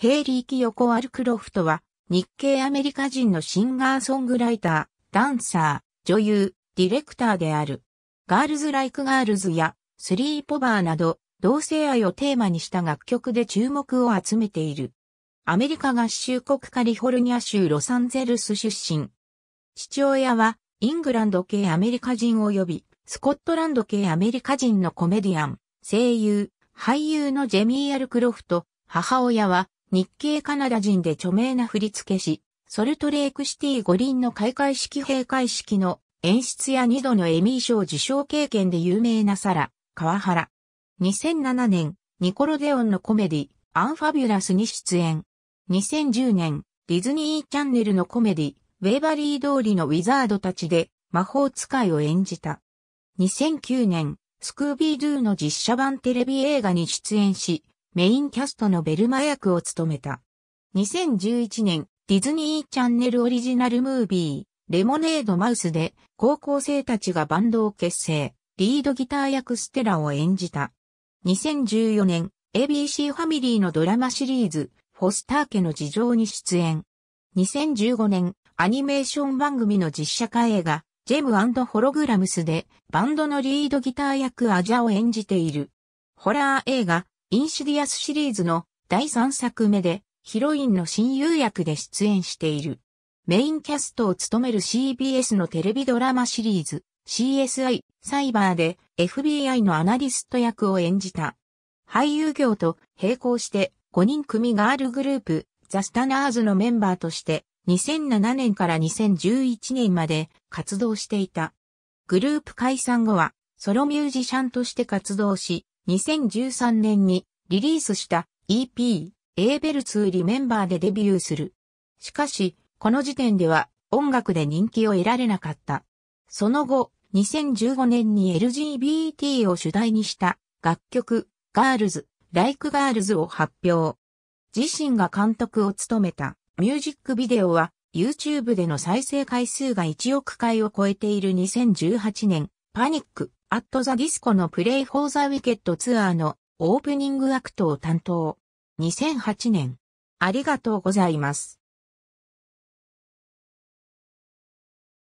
ヘイリー・キヨコ・アルクロフトは、日系アメリカ人のシンガーソングライター、ダンサー、女優、ディレクターである。ガールズ・ライク・ガールズや、スリー・ポバーなど、同性愛をテーマにした楽曲で注目を集めている。アメリカ合衆国カリフォルニア州ロサンゼルス出身。父親は、イングランド系アメリカ人及び、スコットランド系アメリカ人のコメディアン、声優、俳優のジェミー・アルクロフト、母親は、日系カナダ人で著名な振付師、ソルトレークシティ五輪の開会式閉会式の演出や二度のエミー賞受賞経験で有名なサラ、川原。2007年、ニコロデオンのコメディ、アンファビュラスに出演。2010年、ディズニーチャンネルのコメディ、ウェーバリー通りのウィザードたちで魔法使いを演じた。2009年、スクービードゥの実写版テレビ映画に出演し、メインキャストのベルマ役を務めた。2011年、ディズニーチャンネルオリジナルムービー、レモネードマウスで高校生たちがバンドを結成、リードギター役ステラを演じた。2014年、ABC ファミリーのドラマシリーズ、フォスター家の事情に出演。2015年、アニメーション番組の実写化映画、ジェムホログラムスで、バンドのリードギター役アジャを演じている。ホラー映画、インシディアスシリーズの第3作目でヒロインの親友役で出演している。メインキャストを務める CBS のテレビドラマシリーズ CSI サイバーで FBI のアナリスト役を演じた。俳優業と並行して5人組ガールグループザ・スタナーズのメンバーとして2007年から2011年まで活動していた。グループ解散後はソロミュージシャンとして活動し、2013年にリリースした EP、エーベルツーリメンバーでデビューする。しかし、この時点では音楽で人気を得られなかった。その後、2015年に LGBT を主題にした楽曲、ガールズ、ライクガールズを発表。自身が監督を務めたミュージックビデオは YouTube での再生回数が1億回を超えている2018年、パニック、アットザディスコのプレイフォーザウィケットツアーのオープニングアクトを担当。2008年。ありがとうございます。